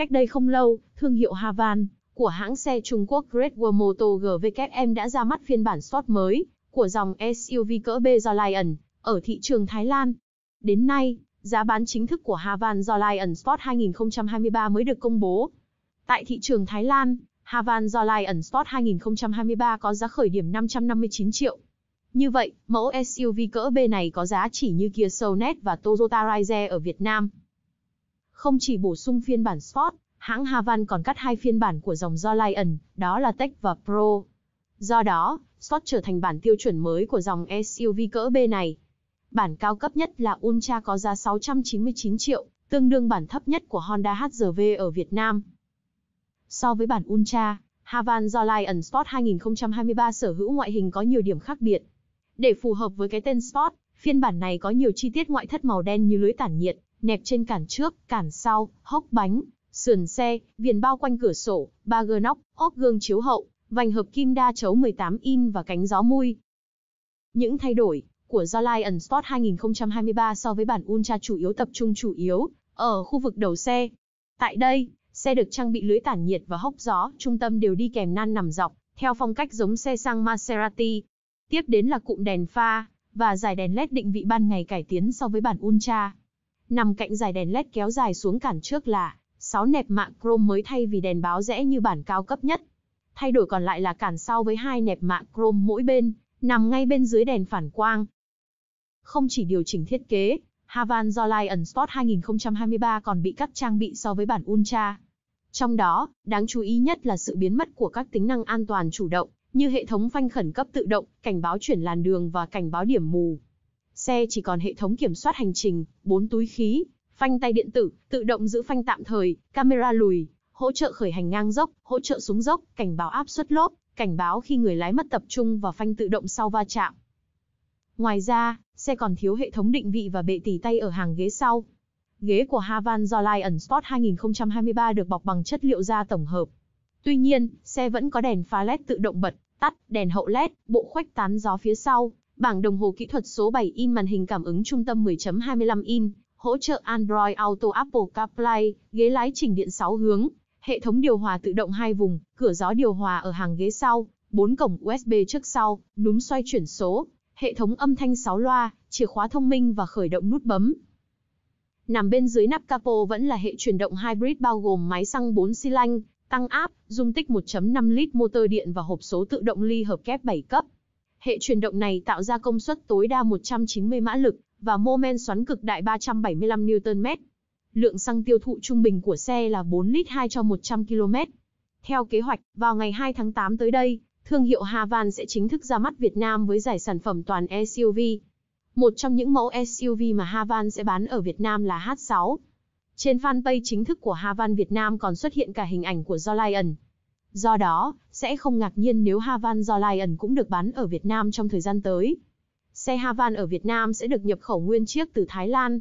Cách đây không lâu, thương hiệu Havan của hãng xe Trung Quốc Great Wall Motor GVKM đã ra mắt phiên bản sport mới của dòng SUV cỡ B do Lion ở thị trường Thái Lan. Đến nay, giá bán chính thức của Havan do Lion Sport 2023 mới được công bố. Tại thị trường Thái Lan, Havan do Lion Sport 2023 có giá khởi điểm 559 triệu. Như vậy, mẫu SUV cỡ B này có giá chỉ như Kia Soul và Toyota Raize ở Việt Nam. Không chỉ bổ sung phiên bản Sport, hãng Havan còn cắt hai phiên bản của dòng do Lion, đó là Tech và Pro. Do đó, Sport trở thành bản tiêu chuẩn mới của dòng SUV cỡ B này. Bản cao cấp nhất là Ultra có giá 699 triệu, tương đương bản thấp nhất của Honda HR-V ở Việt Nam. So với bản Ultra, Havan do Lion Sport 2023 sở hữu ngoại hình có nhiều điểm khác biệt. Để phù hợp với cái tên Sport, phiên bản này có nhiều chi tiết ngoại thất màu đen như lưới tản nhiệt, nẹp trên cản trước, cản sau, hốc bánh, sườn xe, viền bao quanh cửa sổ, ba gơ nóc, ốp gương chiếu hậu, vành hợp kim đa chấu 18 in và cánh gió mui. Những thay đổi của do Lion Sport 2023 so với bản Ultra chủ yếu tập trung chủ yếu ở khu vực đầu xe. Tại đây, xe được trang bị lưới tản nhiệt và hốc gió, trung tâm đều đi kèm nan nằm dọc, theo phong cách giống xe sang Maserati. Tiếp đến là cụm đèn pha và dải đèn LED định vị ban ngày cải tiến so với bản Ultra. Nằm cạnh dải đèn led kéo dài xuống cản trước là sáu nẹp mạ chrome mới thay vì đèn báo rẽ như bản cao cấp nhất. Thay đổi còn lại là cản sau với hai nẹp mạ chrome mỗi bên, nằm ngay bên dưới đèn phản quang. Không chỉ điều chỉnh thiết kế, Havan do Lion Sport 2023 còn bị cắt trang bị so với bản Ultra. Trong đó, đáng chú ý nhất là sự biến mất của các tính năng an toàn chủ động, như hệ thống phanh khẩn cấp tự động, cảnh báo chuyển làn đường và cảnh báo điểm mù. Xe chỉ còn hệ thống kiểm soát hành trình, bốn túi khí, phanh tay điện tử, tự động giữ phanh tạm thời, camera lùi, hỗ trợ khởi hành ngang dốc, hỗ trợ xuống dốc, cảnh báo áp suất lốp, cảnh báo khi người lái mất tập trung và phanh tự động sau va chạm. Ngoài ra, xe còn thiếu hệ thống định vị và bệ tỉ tay ở hàng ghế sau. Ghế của Havan do Lion Sport 2023 được bọc bằng chất liệu da tổng hợp. Tuy nhiên, xe vẫn có đèn pha LED tự động bật, tắt, đèn hậu LED, bộ khuếch tán gió phía sau, bảng đồng hồ kỹ thuật số 7 in màn hình cảm ứng trung tâm 10.25 in, hỗ trợ Android Auto Apple CarPlay, ghế lái chỉnh điện 6 hướng, hệ thống điều hòa tự động hai vùng, cửa gió điều hòa ở hàng ghế sau, 4 cổng USB trước sau, núm xoay chuyển số, hệ thống âm thanh 6 loa, chìa khóa thông minh và khởi động nút bấm. Nằm bên dưới nắp capo vẫn là hệ chuyển động hybrid bao gồm máy xăng 4 xi lanh, tăng áp, dung tích 1.5 lít motor điện và hộp số tự động ly hợp kép 7 cấp. Hệ chuyển động này tạo ra công suất tối đa 190 mã lực và mô men xoắn cực đại 375 Nm. Lượng xăng tiêu thụ trung bình của xe là 4 lít 2 cho 100 km. Theo kế hoạch, vào ngày 2 tháng 8 tới đây, thương hiệu Havan sẽ chính thức ra mắt Việt Nam với giải sản phẩm toàn SUV. Một trong những mẫu SUV mà Havan sẽ bán ở Việt Nam là H6. Trên fanpage chính thức của Havan Việt Nam còn xuất hiện cả hình ảnh của Jolion. Do đó, sẽ không ngạc nhiên nếu Havan do Lion cũng được bán ở Việt Nam trong thời gian tới. Xe Havan ở Việt Nam sẽ được nhập khẩu nguyên chiếc từ Thái Lan.